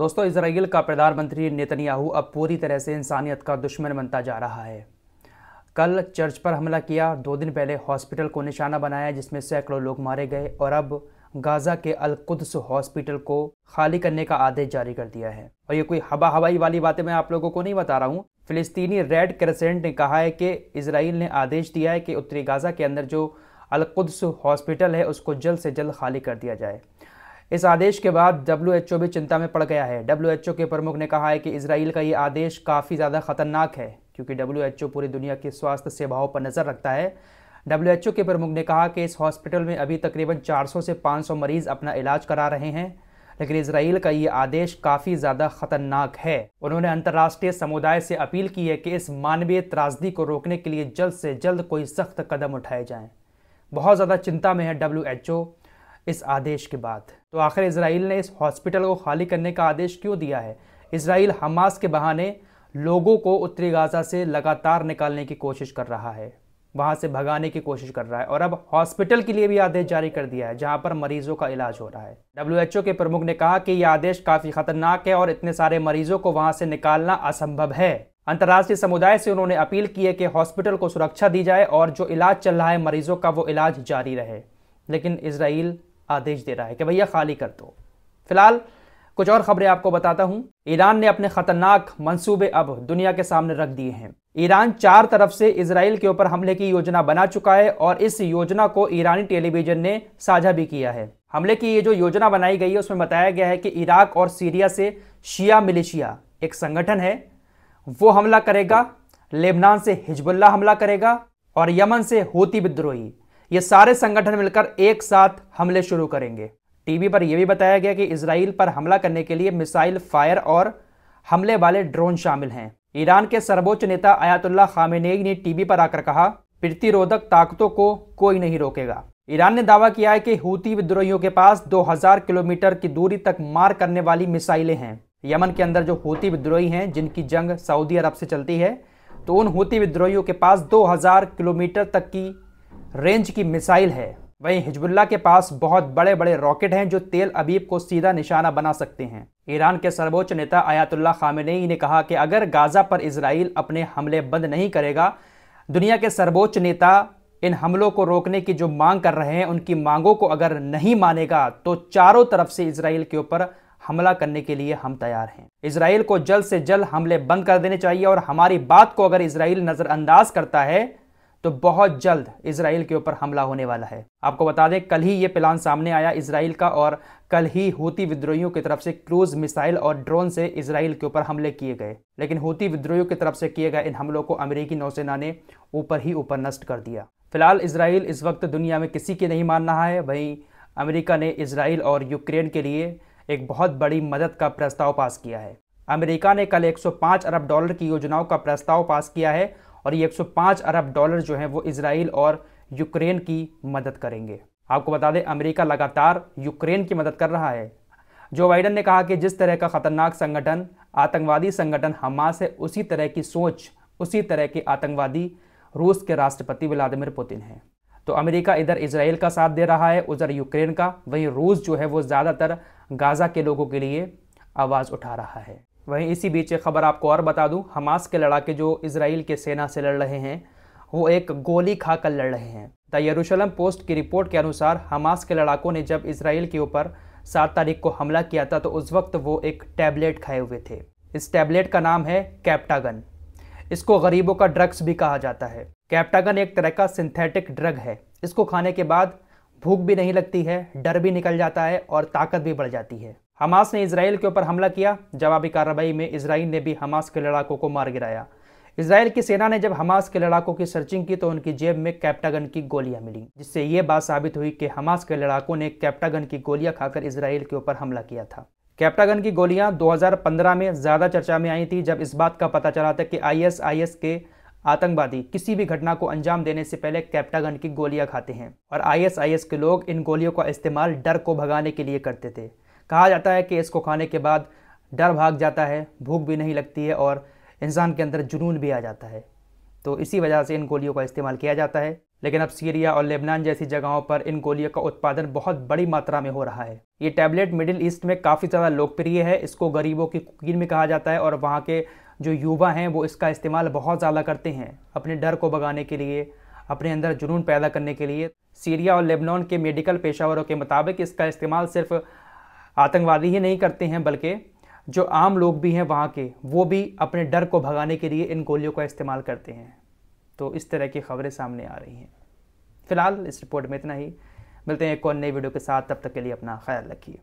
दोस्तों इसराइल का प्रधानमंत्री नेतन्याहू अब पूरी तरह से इंसानियत का दुश्मन बनता जा रहा है कल चर्च पर हमला किया दो दिन पहले हॉस्पिटल को निशाना बनाया जिसमें सैकड़ों लोग मारे गए और अब गाज़ा के अलकुद्स हॉस्पिटल को खाली करने का आदेश जारी कर दिया है और ये कोई हवा हवाई वाली बातें मैं आप लोगों को नहीं बता रहा हूँ फिलिस्तीनी रेड क्रेसेंट ने कहा है कि इसराइल ने आदेश दिया है कि उत्तरी गाज़ा के अंदर जो अलकुदस हॉस्पिटल है उसको जल्द से जल्द खाली कर दिया जाए इस आदेश के बाद डब्ल्यू भी चिंता में पड़ गया है डब्ल्यू के प्रमुख ने कहा है कि इसराइल का ये आदेश काफ़ी ज़्यादा खतरनाक है क्योंकि डब्ल्यू पूरी दुनिया की स्वास्थ्य सेवाओं पर नज़र रखता है डब्ल्यू के प्रमुख ने कहा कि इस हॉस्पिटल में अभी तकरीबन 400 से 500 मरीज़ अपना इलाज करा रहे हैं लेकिन इसराइल का ये आदेश काफ़ी ज़्यादा खतरनाक है उन्होंने अंतर्राष्ट्रीय समुदाय से अपील की है कि इस मानवीय त्रासदी को रोकने के लिए जल्द से जल्द कोई सख्त कदम उठाए जाएं। बहुत ज़्यादा चिंता में है डब्ल्यू इस आदेश के बाद तो आखिर इसराइल ने इस हॉस्पिटल को खाली करने का आदेश क्यों दिया है इसराइल हमास के बहाने लोगों को उत्तरी गाज़ा से लगातार निकालने की कोशिश कर रहा है वहाँ से भगाने की कोशिश कर रहा है और अब हॉस्पिटल के लिए भी आदेश जारी कर दिया है जहाँ पर मरीजों का इलाज हो रहा है डब्ल्यू के प्रमुख ने कहा कि यह आदेश काफ़ी खतरनाक है और इतने सारे मरीजों को वहाँ से निकालना असंभव है अंतर्राष्ट्रीय समुदाय से उन्होंने अपील की है कि हॉस्पिटल को सुरक्षा दी जाए और जो इलाज चल रहा है मरीजों का वो इलाज जारी रहे लेकिन इसराइल आदेश दे रहा है कि भैया खाली कर दो फिलहाल कुछ और खबरें आपको बताता हूं ईरान ने अपने खतरनाक मंसूबे अब दुनिया के सामने रख दिए हैं ईरान चार तरफ से इसराइल के ऊपर हमले की योजना बना चुका है और इस योजना को ईरानी टेलीविजन ने साझा भी किया है हमले की ये जो योजना बनाई गई है उसमें बताया गया है कि इराक और सीरिया से शिया मिलिशिया एक संगठन है वो हमला करेगा लेबनान से हिजबुल्ला हमला करेगा और यमन से होती विद्रोही ये सारे संगठन मिलकर एक साथ हमले शुरू करेंगे टीवी पर यह भी बताया गया कि इसराइल पर हमला करने के लिए मिसाइल फायर और हमले वाले ड्रोन शामिल हैं ईरान के सर्वोच्च नेता आयातुल्ला खामेनेई ने टीवी पर आकर कहा प्रतिरोधक ताकतों को कोई नहीं रोकेगा ईरान ने दावा किया है कि हूती विद्रोहियों के पास 2000 किलोमीटर की दूरी तक मार करने वाली मिसाइलें हैं यमन के अंदर जो हूती विद्रोही हैं जिनकी जंग सऊदी अरब से चलती है तो उन हूती विद्रोहियों के पास 2000 किलोमीटर तक की रेंज की मिसाइल है वहीं हिजबुल्ला के पास बहुत बड़े बड़े रॉकेट हैं जो तेल अबीब को सीधा निशाना बना सकते हैं ईरान के सर्वोच्च नेता आयातुल्ला खामिनई ने कहा कि अगर गाजा पर इसराइल अपने हमले बंद नहीं करेगा दुनिया के सर्वोच्च नेता इन हमलों को रोकने की जो मांग कर रहे हैं उनकी मांगों को अगर नहीं मानेगा तो चारों तरफ से इसराइल के ऊपर हमला करने के लिए हम तैयार हैं इसराइल को जल्द से जल्द हमले बंद कर देने चाहिए और हमारी बात को अगर इसराइल नज़रअंदाज करता है तो बहुत जल्द इसराइल के ऊपर हमला होने वाला है आपको बता दें कल ही ये प्लान सामने आया इसराइल का और कल ही होती विद्रोहियों की तरफ से क्रूज मिसाइल और ड्रोन से इसराइल के ऊपर हमले किए गए लेकिन होती विद्रोहियों की तरफ से किए गए इन हमलों को अमेरिकी नौसेना ने ऊपर ही ऊपर नष्ट कर दिया फिलहाल इसराइल इस वक्त दुनिया में किसी की नहीं मान रहा है वहीं अमेरिका ने इसराइल और यूक्रेन के लिए एक बहुत बड़ी मदद का प्रस्ताव पास किया है अमेरिका ने कल 105 अरब डॉलर की योजनाओं का प्रस्ताव पास किया है और ये 105 अरब डॉलर जो है वो इसराइल और यूक्रेन की मदद करेंगे आपको बता दें अमेरिका लगातार यूक्रेन की मदद कर रहा है जो बाइडन ने कहा कि जिस तरह का खतरनाक संगठन आतंकवादी संगठन हमास है उसी तरह की सोच उसी तरह के आतंकवादी रूस के राष्ट्रपति व्लादिमिर पुतिन हैं तो अमेरिका इधर इसराइल का साथ दे रहा है उधर यूक्रेन का वहीं रूस जो है वो ज़्यादातर गाज़ा के लोगों के लिए आवाज़ उठा रहा है वहीं इसी बीच एक खबर आपको और बता दूं हमास के लड़ाके जो इसराइल के सेना से लड़ रहे हैं वो एक गोली खाकर लड़ रहे हैं द यरूशलम पोस्ट की रिपोर्ट के अनुसार हमास के लड़ाकों ने जब इसराइल के ऊपर सात तारीख को हमला किया था तो उस वक्त वो एक टैबलेट खाए हुए थे इस टैबलेट का नाम है कैप्टागन इसको गरीबों का ड्रग्स भी कहा जाता है कैप्टागन एक तरह का सिंथेटिक ड्रग है इसको खाने के बाद भूख भी नहीं लगती है डर भी निकल जाता है और ताकत भी बढ़ जाती है हमास ने इसराइल के ऊपर हमला किया जवाबी कार्रवाई में इसराइल ने भी हमास के लड़ाकों को मार गिराया इसराइल की सेना ने जब हमास के लड़ाकों की सर्चिंग की तो उनकी जेब में कैप्टागन की गोलियां मिली जिससे ये बात साबित हुई कि हमास के लड़ाकों ने कैप्टागन की गोलियां खाकर इसराइल के ऊपर हमला किया था कैप्टागन की गोलियां 2015 में ज़्यादा चर्चा में आई थी जब इस बात का पता चला था कि एस के आतंकवादी किसी भी घटना को अंजाम देने से पहले कैप्टागन की गोलियां खाते हैं और आई के लोग इन गोलियों का इस्तेमाल डर को भगाने के लिए करते थे कहा जाता है कि इसको खाने के बाद डर भाग जाता है भूख भी नहीं लगती है और इंसान के अंदर जुनून भी आ जाता है तो इसी वजह से इन गोलियों का इस्तेमाल किया जाता है लेकिन अब सीरिया और लेबनान जैसी जगहों पर इन गोलियों का उत्पादन बहुत बड़ी मात्रा में हो रहा है ये टैबलेट मिडिल ईस्ट में काफ़ी ज़्यादा लोकप्रिय है इसको गरीबों की कुकीन में कहा जाता है और वहाँ के जो युवा हैं वो इसका इस्तेमाल बहुत ज़्यादा करते हैं अपने डर को भगाने के लिए अपने अंदर जुनून पैदा करने के लिए सीरिया और लेबनान के मेडिकल पेशावरों के मुताबिक इसका इस्तेमाल सिर्फ आतंकवादी ही नहीं करते हैं बल्कि जो आम लोग भी हैं वहाँ के वो भी अपने डर को भगाने के लिए इन गोलियों का इस्तेमाल करते हैं तो इस तरह की खबरें सामने आ रही हैं फिलहाल इस रिपोर्ट में इतना ही मिलते हैं एक और नई वीडियो के साथ तब तक के लिए अपना ख्याल रखिए